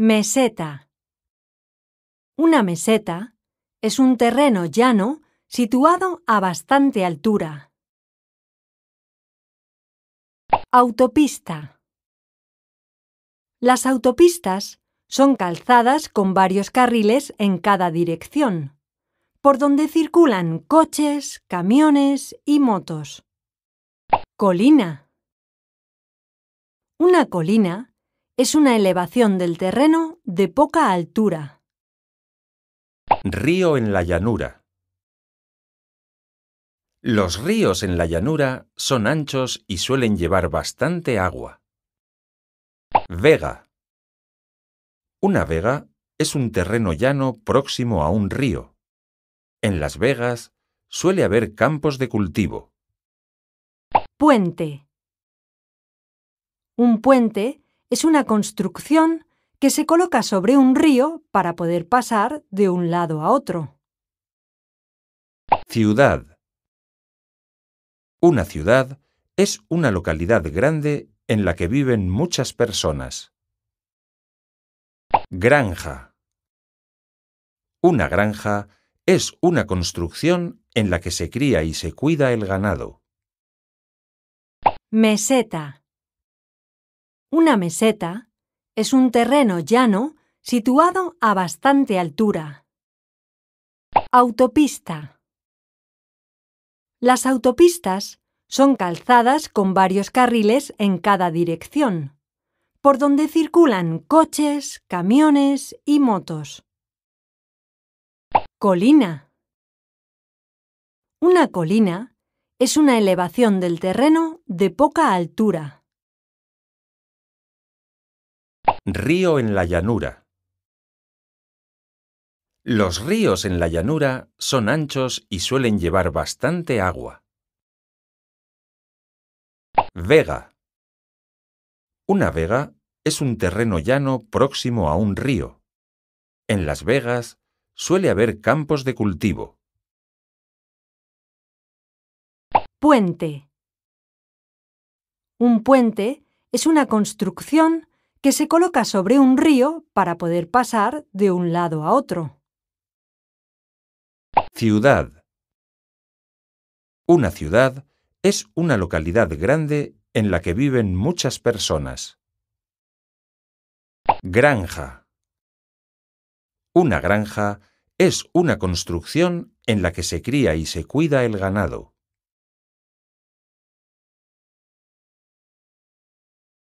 Meseta. Una meseta es un terreno llano situado a bastante altura. Autopista. Las autopistas son calzadas con varios carriles en cada dirección, por donde circulan coches, camiones y motos. Colina. Una colina es una elevación del terreno de poca altura. Río en la llanura. Los ríos en la llanura son anchos y suelen llevar bastante agua. Vega. Una vega es un terreno llano próximo a un río. En las vegas suele haber campos de cultivo. Puente. Un puente es una construcción que se coloca sobre un río para poder pasar de un lado a otro. Ciudad. Una ciudad es una localidad grande en la que viven muchas personas. Granja. Una granja es una construcción en la que se cría y se cuida el ganado. Meseta. Una meseta es un terreno llano situado a bastante altura. Autopista. Las autopistas son calzadas con varios carriles en cada dirección, por donde circulan coches, camiones y motos. Colina. Una colina es una elevación del terreno de poca altura. Río en la llanura. Los ríos en la llanura son anchos y suelen llevar bastante agua. Vega. Una vega es un terreno llano próximo a un río. En las vegas suele haber campos de cultivo. Puente. Un puente es una construcción que se coloca sobre un río para poder pasar de un lado a otro. Ciudad. Una ciudad es una localidad grande en la que viven muchas personas. Granja. Una granja es una construcción en la que se cría y se cuida el ganado.